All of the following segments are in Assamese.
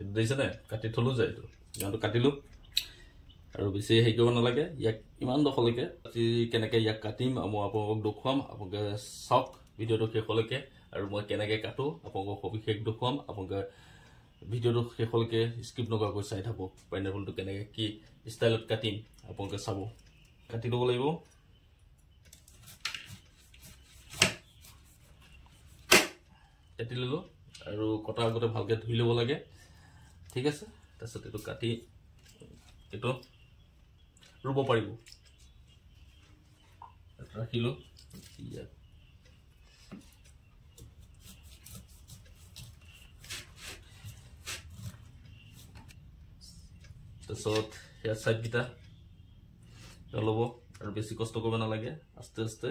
এইটো দেখিছে নাই কাটি থলো যে এইটো ইমানটো কাটিলোঁ আৰু বেছি হেৰি কৰিব নালাগে ইয়াক ইমান দখলৈকে কেনেকৈ ইয়াক কাটিম মই আপোনালোকক দেখুৱাম আপোনালোকে চাওক ভিডিঅ'টো শেষলৈকে আৰু মই কেনেকৈ কাটো আপোনালোকক সবিশেষ দেখুৱাম আপোনালোকে ভিডিঅ'টো শেষলৈকে স্ক্ৰিপ্ট নকৰাকৈ চাই থাকক পাইনেপলটো কেনেকৈ কি ষ্টাইলত কাটিম আপোনালোকে চাব কাটি ল'ব লাগিব কাটি ল'লোঁ আৰু কটাৰ আগতে ভালকৈ ধুই ল'ব লাগে ঠিক আছে তাৰপিছত এইটো কাটি এইটো ৰুব পাৰিব ৰাখিলোঁ ইয়াত তাৰপিছত সেয়া চাইডকেইটা ল'ব আৰু বেছি কষ্ট কৰিব নালাগে আস্তে আস্তে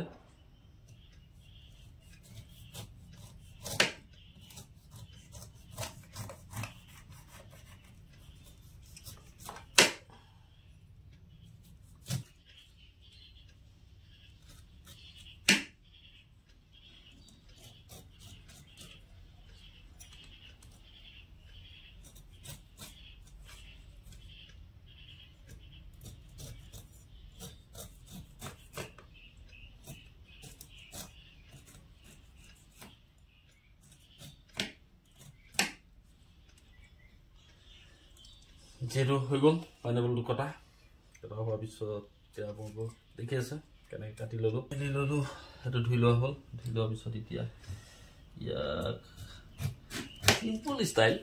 যিহেতু হৈ গ'ল পাইনেপল দুকটা কটা হোৱাৰ পিছত এতিয়া আপোনালোকক দেখি আছে কেনেকৈ কাটি ল'লোঁ কাটি ল'লো সেইটো ধুই লোৱা হ'ল ধুই লোৱাৰ পিছত এতিয়া ইয়াক চিম্পুল ষ্টাইল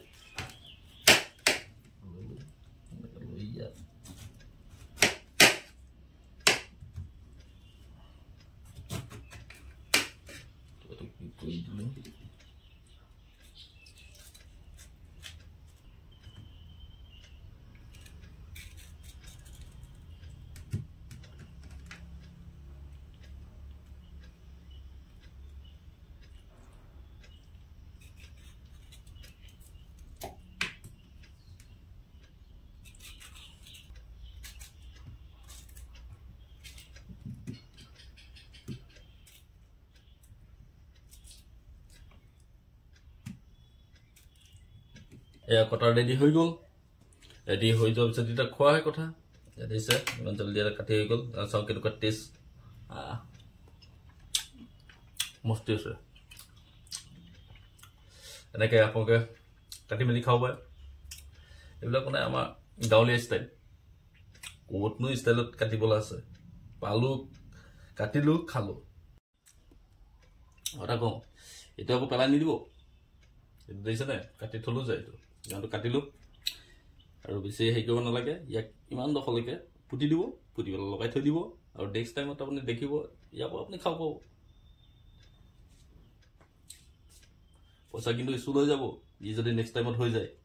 এয়া কটাৰ ৰেডি হৈ গ'ল ৰেডি হৈ যোৱাৰ পিছত এতিয়া খোৱাহে কথা দেখিছে ইমান জলদি এটা কাটি হৈ গ'ল চাওক কেনেকুৱা টেষ্ট মস্তি আছে এনেকৈ আপোনালোকে কাটি মেলি খাব পাৰে এইবিলাক মানে আমাৰ গাঁৱলীয়া ষ্টাইল ক'তনো ষ্টাইলত কাটিবলৈ আছে পালোঁ কাটিলোঁ খালোঁ কথা কওঁ এইটো আকৌ পেলাই নিদিব এইটো দেখিছেনে কাটি থ'লোঁ যায় এইটো গানটো কাটিলোঁ আৰু বেছি হেৰি কৰিব নালাগে ইয়াক ইমান দখলৈকে পুতি দিব পুতি পেলাই লগাই থৈ দিব আৰু নেক্সট টাইমত আপুনি দেখিব ইয়াৰ পৰা আপুনি খাব পাব পইচা কিন্তু ইচ্ছু লৈ যাব ই যদি নেক্সট টাইমত হৈ যায়